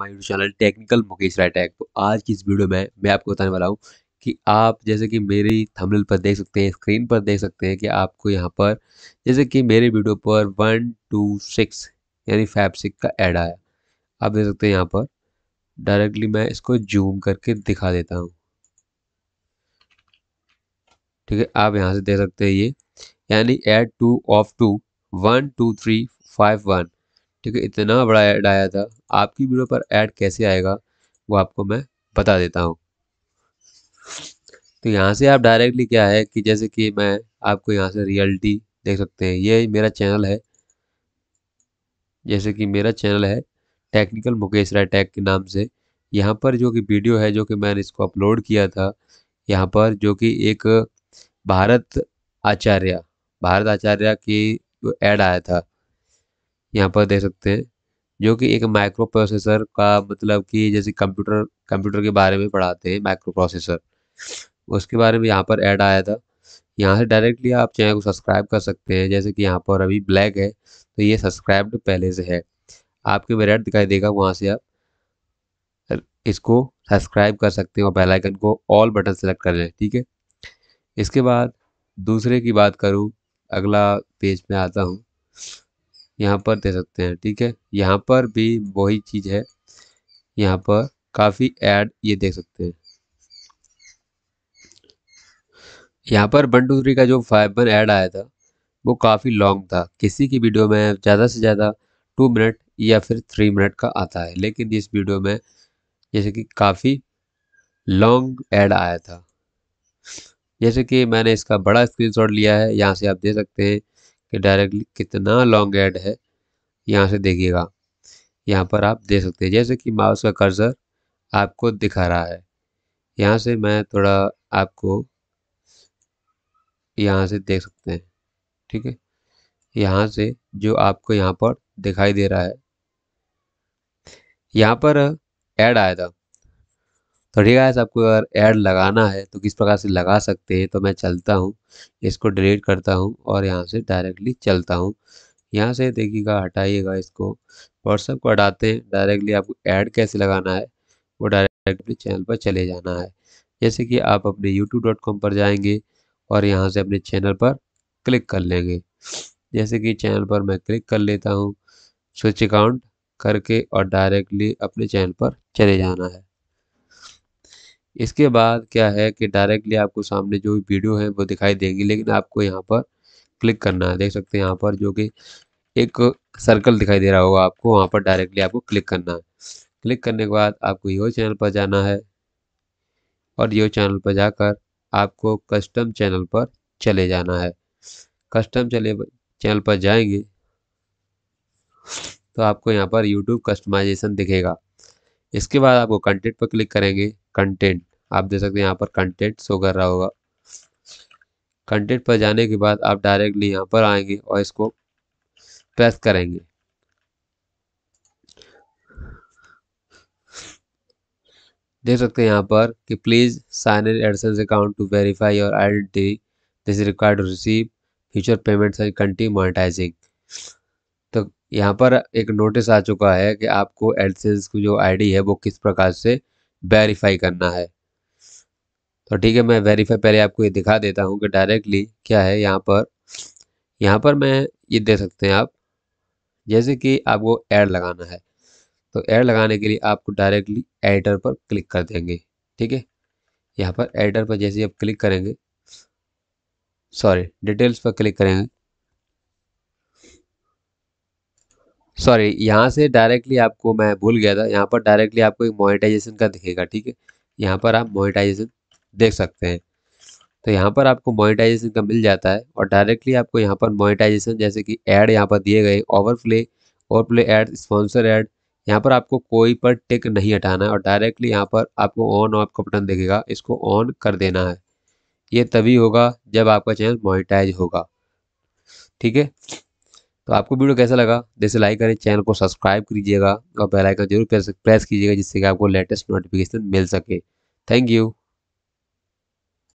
my YouTube channel technical Mukesh Rai तो आज की इस वीडियो में मैं आपको बताने वाला हूँ कि आप जैसे कि मेरी थंबनेल पर देख सकते हैं स्क्रीन पर देख सकते हैं कि आपको यहाँ पर जैसे कि मेरे वीडियो पर वन टू सिक्स यानी फाइव सिक्स का ऐड आया आप देख सकते हैं यहाँ पर डायरेक्टली मैं इसको जूम करके दिखा देता हूँ ठीक है आप यहाँ से देख सकते हैं ये यानी ad two of two one two three five one ठीक है इतना बड़ा ऐड आया था आपकी वीडियो पर ऐड कैसे आएगा वो आपको मैं बता देता हूँ तो यहाँ से आप डायरेक्टली क्या है कि जैसे कि मैं आपको यहाँ से रियलिटी देख सकते हैं ये मेरा चैनल है जैसे कि मेरा चैनल है टेक्निकल मुकेश राय टैग के नाम से यहाँ पर जो कि वीडियो है जो कि मैंने इसको अपलोड किया था यहाँ पर जो कि एक भारत आचार्य भारत आचार्य की ऐड आया था यहाँ पर देख सकते हैं जो कि एक माइक्रो प्रोसेसर का मतलब कि जैसे कंप्यूटर कंप्यूटर के बारे में पढ़ाते हैं माइक्रो प्रोसेसर उसके बारे में यहाँ पर ऐड आया था यहाँ से डायरेक्टली आप चैनल को सब्सक्राइब कर सकते हैं जैसे कि यहाँ पर अभी ब्लैक है तो ये सब्सक्राइब्ड पहले से है आपके में रेड दिखाई देगा वहाँ से आप इसको सब्सक्राइब कर सकते हैं और बेलाइकन को ऑल बटन सेलेक्ट कर लें ठीक है इसके बाद दूसरे की बात करूँ अगला पेज में आता हूँ यहाँ पर दे सकते हैं ठीक है यहाँ पर भी वही चीज़ है यहाँ पर काफ़ी ऐड ये देख सकते हैं यहाँ पर वन टू थ्री का जो फाइव वन ऐड आया था वो काफ़ी लॉन्ग था किसी की वीडियो में ज़्यादा से ज़्यादा टू मिनट या फिर थ्री मिनट का आता है लेकिन इस वीडियो में जैसे कि काफ़ी लॉन्ग ऐड आया था जैसे कि मैंने इसका बड़ा स्क्रीनशॉट लिया है यहाँ से आप दे सकते हैं कि डायरेक्टली कितना लॉन्ग एड है यहाँ से देखिएगा यहाँ पर आप देख सकते हैं जैसे कि माउस का कर्सर आपको दिखा रहा है यहाँ से मैं थोड़ा आपको यहाँ से देख सकते हैं ठीक है यहाँ से जो आपको यहाँ पर दिखाई दे रहा है यहाँ पर ऐड आया था तो ठीक है आपको अगर ऐड लगाना है तो किस प्रकार से लगा सकते हैं तो मैं चलता हूँ इसको डिलीट करता हूँ और यहाँ से डायरेक्टली चलता हूँ यहाँ से देखिएगा हटाइएगा इसको व्हाट्सअप को हटाते हैं डायरेक्टली आपको ऐड कैसे लगाना है वो डायरेक्टली चैनल पर चले जाना है जैसे कि आप अपने यूट्यूब पर जाएंगे और यहाँ से अपने चैनल पर क्लिक कर लेंगे जैसे कि चैनल पर मैं क्लिक कर लेता हूँ स्विच अकाउंट करके और डायरेक्टली अपने चैनल पर चले जाना है इसके बाद क्या है कि डायरेक्टली आपको सामने जो भी वीडियो है वो दिखाई देगी लेकिन आपको यहाँ पर क्लिक करना है देख सकते हैं यहाँ पर जो कि एक सर्कल दिखाई दे रहा होगा आपको वहाँ पर डायरेक्टली आपको क्लिक करना है क्लिक करने के बाद आपको यो चैनल पर जाना है और यो चैनल पर जाकर आपको कस्टम चैनल पर चले जाना है कस्टम चले चैनल पर जाएंगे तो आपको यहाँ पर यूट्यूब कस्टमाइजेशन दिखेगा इसके बाद आपको कंटेंट पर क्लिक करेंगे कंटेंट आप दे सकते हैं यहाँ पर कंटेंट शो कर रहा होगा कंटेंट पर जाने के बाद आप डायरेक्टली यहाँ पर आएंगे और इसको प्रेस करेंगे देख सकते हैं यहाँ पर कि please sign in AdSense account to verify your identity this required receive future payment and continue monetizing तो यहाँ पर एक नोटिस आ चुका है कि आपको एडसेंस की जो आईडी है वो किस प्रकार से वेरीफाई करना है तो ठीक है मैं वेरीफाई पहले आपको ये दिखा देता हूँ कि डायरेक्टली क्या है यहाँ पर यहाँ पर मैं ये दे सकते हैं आप जैसे कि आपको एड लगाना है तो एड लगाने के लिए आपको डायरेक्टली एडिटर पर क्लिक कर देंगे ठीक है यहाँ पर एडिटर पर जैसे आप क्लिक करेंगे सॉरी डिटेल्स पर क्लिक करेंगे सॉरी यहाँ से डायरेक्टली आपको मैं भूल गया था यहाँ पर डायरेक्टली आपको एक मोनेटाइजेशन का दिखेगा ठीक है यहाँ पर आप मोनेटाइजेशन देख सकते हैं तो यहाँ पर आपको मोनेटाइजेशन का मिल जाता है और डायरेक्टली आपको यहाँ पर मोनेटाइजेशन जैसे कि ऐड यहाँ पर दिए गए overplay overplay ad sponsor ad यहाँ पर आपको कोई पर टिक नहीं हटाना है और डायरेक्टली यहाँ पर आपको ऑन ऑफ का बटन देखेगा इसको ऑन कर देना है ये तभी होगा जब आपका चैनल मोनिटाइज होगा ठीक है तो आपको वीडियो कैसा लगा जैसे लाइक करें चैनल को सब्सक्राइब कीजिएगा और बेल आइकन जरूर प्रेस कीजिएगा जिससे कि आपको लेटेस्ट नोटिफिकेशन मिल सके थैंक यू